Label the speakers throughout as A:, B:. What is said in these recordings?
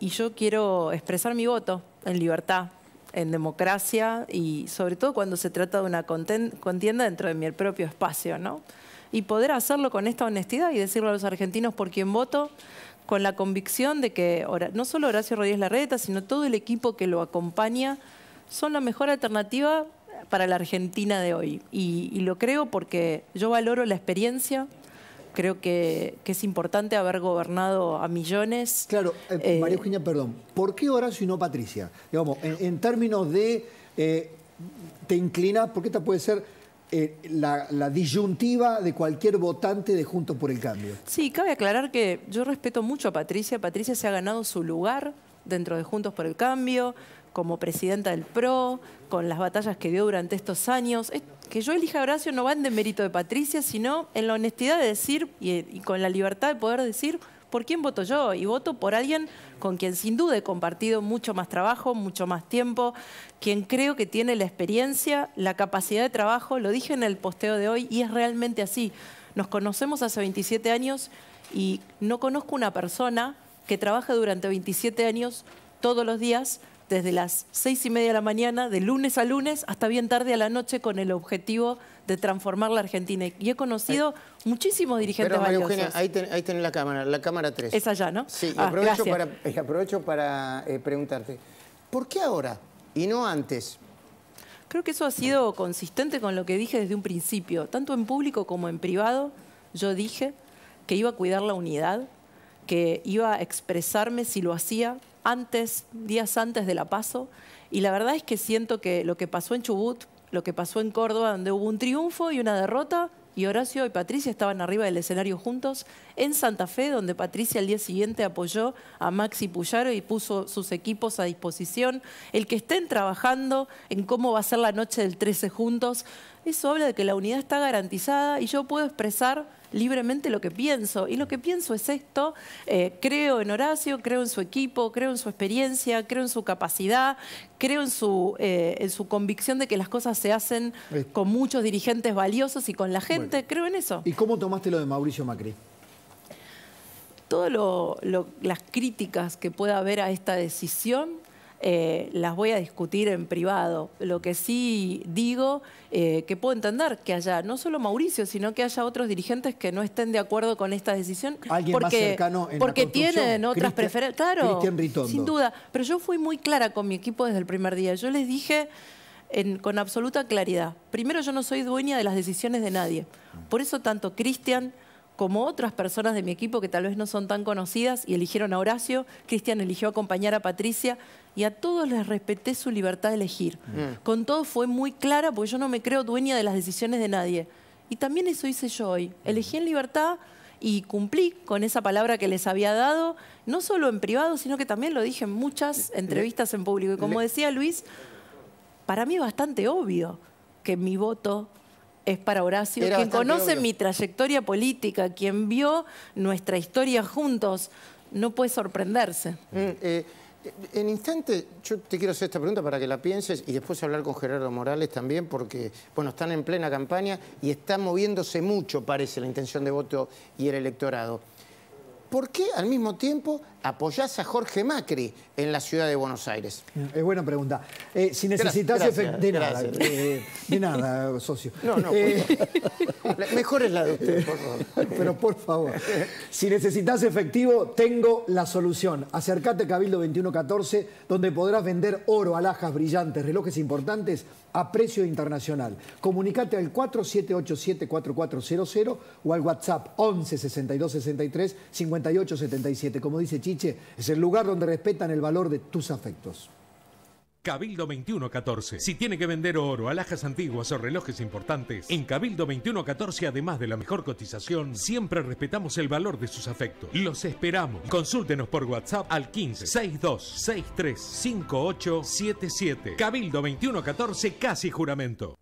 A: y yo quiero expresar mi voto en libertad, en democracia y sobre todo cuando se trata de una contienda dentro de mi propio espacio, ¿no? Y poder hacerlo con esta honestidad y decirlo a los argentinos por quién voto, con la convicción de que no solo Horacio Rodríguez Larreta, sino todo el equipo que lo acompaña son la mejor alternativa para la Argentina de hoy. Y, y lo creo porque yo valoro la experiencia, creo que, es importante haber gobernado a millones. Claro, eh, eh, María
B: Eugenia, perdón, ¿por qué ahora y no Patricia? Digamos, en, términos de, eh, te inclinas, porque esta puede ser la, la, disyuntiva de cualquier votante de Juntos por el Cambio.
A: Sí, cabe aclarar que yo respeto mucho a Patricia. Patricia se ha ganado su lugar dentro de Juntos por el Cambio como presidenta del PRO, con las batallas que dio durante estos años. Que yo elija a Horacio no va en mérito de Patricia, sino en la honestidad de decir y, con la libertad de poder decir por quién voto yo. Y voto por alguien con quien sin duda he compartido mucho más trabajo, mucho más tiempo, quien creo que tiene la experiencia, la capacidad de trabajo. Lo dije en el posteo de hoy y es realmente así. Nos conocemos hace 27 años y no conozco una persona que trabaje durante 27 años todos los días desde las seis y media de la mañana, de lunes a lunes, hasta bien tarde a la noche, con el objetivo de transformar la Argentina. Y he conocido muchísimos dirigentes pero, Eugenia, ahí,
C: ten, la cámara, la cámara 3. Es allá, ¿no? Sí, y ah, eh, aprovecho,
A: para, eh, preguntarte, ¿por qué ahora y no antes? Creo que eso ha sido consistente con lo que dije desde un principio, tanto en público como en privado. Yo dije que iba a cuidar la unidad, que iba a expresarme si lo hacía antes, días antes de la paso, y la verdad es que siento que lo que pasó en Chubut, lo que pasó en Córdoba, donde hubo un triunfo y una derrota, y Horacio y Patricia estaban arriba del escenario juntos, en Santa Fe, donde Patricia al día siguiente apoyó a Maxi Puyaro y puso sus equipos a disposición. El que estén trabajando en cómo va a ser la noche del 13 juntos, eso habla de que la unidad está garantizada y yo puedo expresar libremente lo que pienso. Y lo que pienso es esto, eh, creo en Horacio, creo en su equipo, creo en su experiencia, creo en su capacidad, creo en su, eh, en su convicción de que las cosas se hacen con muchos dirigentes valiosos y con la gente, creo en eso. ¿Y cómo tomaste lo de Mauricio Macri? Todas las críticas que pueda haber a esta decisión eh, las voy a discutir en privado. Lo que sí digo, eh, que puedo entender que haya no solo Mauricio, sino que haya otros dirigentes que no estén de acuerdo con esta decisión. Alguien porque, más cercano en Porque tienen otras preferencias. Claro, sin duda. Pero yo fui muy clara con mi equipo desde el primer día. Yo les dije... con absoluta claridad. Primero, yo no soy dueña de las decisiones de nadie. Por eso tanto Cristian como otras personas de mi equipo que tal vez no son tan conocidas y eligieron a Horacio, Cristian eligió acompañar a Patricia y a todos les respeté su libertad de elegir. Mm. Con todo fue muy clara porque yo no me creo dueña de las decisiones de nadie. Y también eso hice yo hoy. Mm. Elegí en libertad y cumplí con esa palabra que les había dado, no solo en privado, sino que también lo dije en muchas entrevistas en público. Y como decía Luis, para mí es bastante obvio que mi voto es para Horacio, quien conoce mi trayectoria política, quien vio nuestra historia juntos, no puede sorprenderse. Mm,
C: eh, en instante, yo te quiero hacer esta pregunta para que la pienses y después hablar con Gerardo Morales también, porque, bueno, están en plena campaña y está moviéndose mucho, parece, la intención de voto y el electorado. ¿por qué al mismo tiempo apoyás a Jorge Macri en la ciudad de Buenos Aires? Mm,
B: es buena pregunta. Eh, si necesitas de nada, eh, eh, de nada, socio. No, no.
C: mejor es la de usted, por favor.
B: Pero por favor, si necesitas efectivo, tengo la solución. Acercate a Cabildo 2114, donde podrás vender oro, alhajas brillantes, relojes importantes a precio internacional. Comunicate al 4787-4400 o al WhatsApp 11 62 7877, Como dice Chiche, es el lugar donde respetan el valor de tus afectos. Cabildo 2114. Si tiene que vender oro, alhajas antiguas o relojes importantes, en Cabildo 2114, además de la mejor cotización, siempre respetamos el valor de sus afectos. Los esperamos. Consúltenos por WhatsApp al 15 62 63 Cabildo 2114, casi juramento.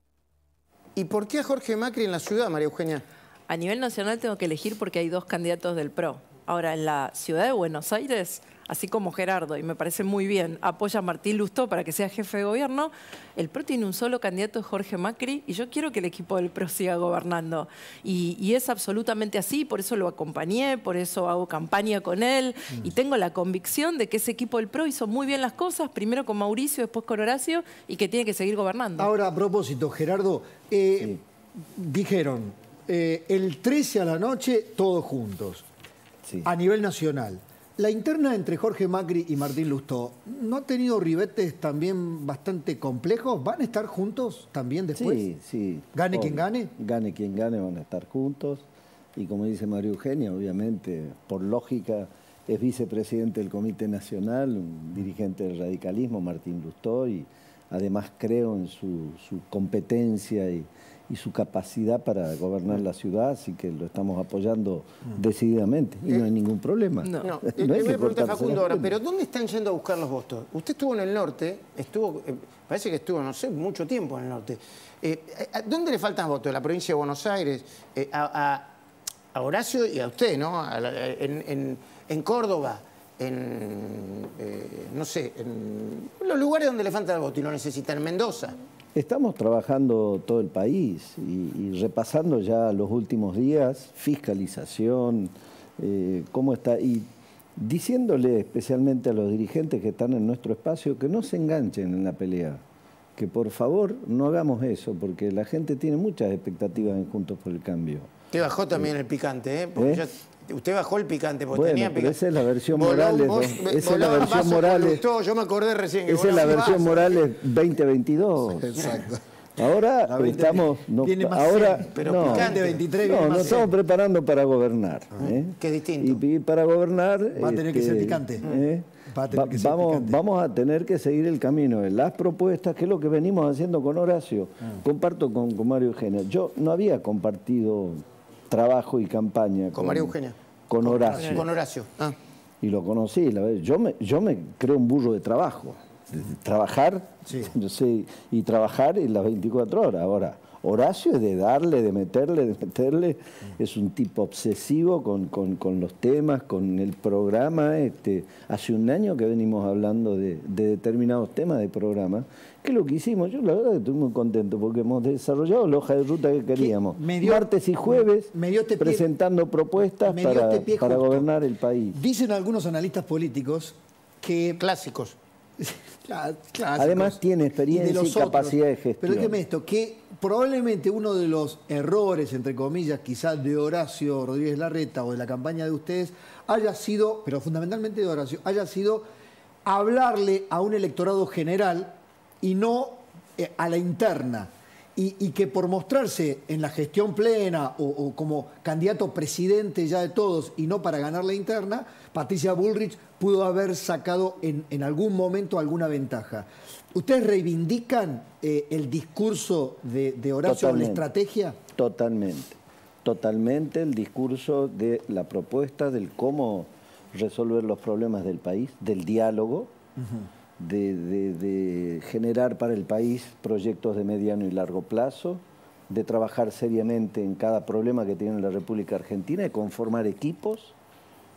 A: ¿Y por qué a Jorge Macri en la ciudad, María Eugenia? A nivel nacional tengo que elegir porque hay dos candidatos del PRO. Ahora, en la ciudad de Buenos Aires, así como Gerardo, y me parece muy bien, apoya a Martín Lustó para que sea jefe de gobierno, el PRO tiene un solo candidato, Jorge Macri, y yo quiero que el equipo del PRO siga gobernando. Y, es absolutamente así, por eso lo acompañé, por eso hago campaña con él, mm. y tengo la convicción de que ese equipo del PRO hizo muy bien las cosas, primero con Mauricio, después con Horacio, y que tiene que seguir gobernando. Ahora, a
B: propósito, Gerardo, eh, dijeron, eh, el 13 a la noche, todos juntos a nivel nacional. La interna entre Jorge Macri y Martín Lustó, ¿no ha tenido ribetes también bastante complejos? ¿Van a estar juntos también después? Sí, sí. ¿Gane quien gane? Gane quien gane, van a estar juntos. Y
D: como dice María Eugenia, obviamente, por lógica, es vicepresidente del Comité Nacional, un dirigente del radicalismo, Martín Lustó, y además creo en su, su competencia y, y su capacidad para gobernar la ciudad, así que lo estamos apoyando mm. decididamente y no hay eh, ningún problema. No, no. Le voy a Facundo ahora, pero
C: ¿dónde están yendo a buscar los votos? Usted estuvo en el norte, estuvo, eh, parece que estuvo, no sé, mucho tiempo en el norte. Eh, ¿Dónde le faltan votos? ¿A la provincia de Buenos Aires? a, Horacio y a usted, ¿no? en, en, Córdoba, en, no sé, en los lugares donde le faltan votos y lo necesitan, en Mendoza. Estamos
D: trabajando todo el país y, repasando ya los últimos días, fiscalización, eh, cómo está, y diciéndole especialmente a los dirigentes que están en nuestro espacio que no se enganchen en la pelea, que por favor no hagamos eso, porque la gente tiene muchas expectativas en Juntos por el Cambio.
C: Te bajó también eh, el picante, ¿eh? Porque ¿eh? Usted bajó el picante, porque tenía picante. Esa es la versión Morales. esa es la versión Morales. yo me acordé recién que Esa es la versión
D: Morales 2022. Exacto. Ahora estamos. más ahora, pero picante 23 no, nos estamos preparando para gobernar. ¿eh? Qué distinto. Y, para gobernar. Va a tener que este, ¿eh? ser picante. vamos, vamos a tener que seguir el camino las propuestas, que es lo que venimos haciendo con Horacio. Ah. Comparto con, con Mario Eugenio. Yo no había compartido trabajo y campaña. ¿Con, María Eugenia? Con Horacio. Con Horacio. Ah. Y lo conocí, la Yo me, yo me creo un burro de trabajo. trabajar, sí. y trabajar en las 24 horas. Ahora, Horacio es de darle, de meterle, de meterle. Es un tipo obsesivo con, los temas, con el programa. Este. hace un año que venimos hablando de, determinados temas de programa. que es lo que hicimos? Yo la verdad que estoy muy contento porque hemos desarrollado la hoja de ruta que queríamos. Martes y jueves este presentando propuestas para, este gobernar el país.
B: Dicen algunos analistas políticos que... Clásicos. Además tiene experiencia y, capacidad de gestión. Pero déjeme esto, que probablemente uno de los errores, entre comillas, quizás de Horacio Rodríguez Larreta o de la campaña de ustedes, haya sido, pero fundamentalmente de Horacio, haya sido hablarle a un electorado general y no eh, a la interna. Y, que por mostrarse en la gestión plena o, como candidato presidente ya de todos y no para ganar la interna, Patricia Bullrich pudo haber sacado en algún momento alguna ventaja. ¿Ustedes reivindican eh, el discurso de, de Horacio la estrategia?
D: Totalmente, totalmente el discurso de la propuesta del cómo resolver los problemas del país, del diálogo, de, de generar para el país proyectos de mediano y largo plazo, de trabajar seriamente en cada problema que tiene la República Argentina, de conformar equipos.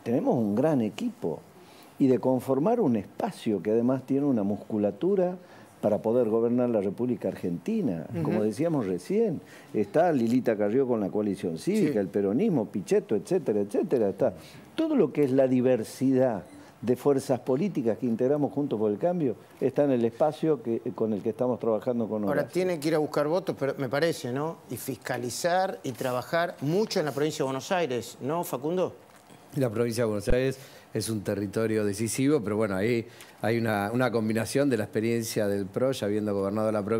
D: Tenemos un gran equipo y de conformar un espacio que además tiene una musculatura para poder gobernar la República Argentina. Como decíamos recién, está Lilita Carrió con la coalición cívica, el peronismo, Pichetto, etcétera, etcétera. Está todo lo que es la diversidad de fuerzas políticas que integramos juntos por el cambio está en el espacio que, con el que estamos trabajando con nosotros. Ahora
C: tienen que ir a buscar votos, pero me parece, ¿no? Y fiscalizar y trabajar mucho en la provincia de Buenos Aires, ¿no, Facundo?
D: La provincia de Buenos Aires es un territorio decisivo, pero bueno, ahí hay una, una combinación de la experiencia del PRO, ya habiendo gobernado la provincia.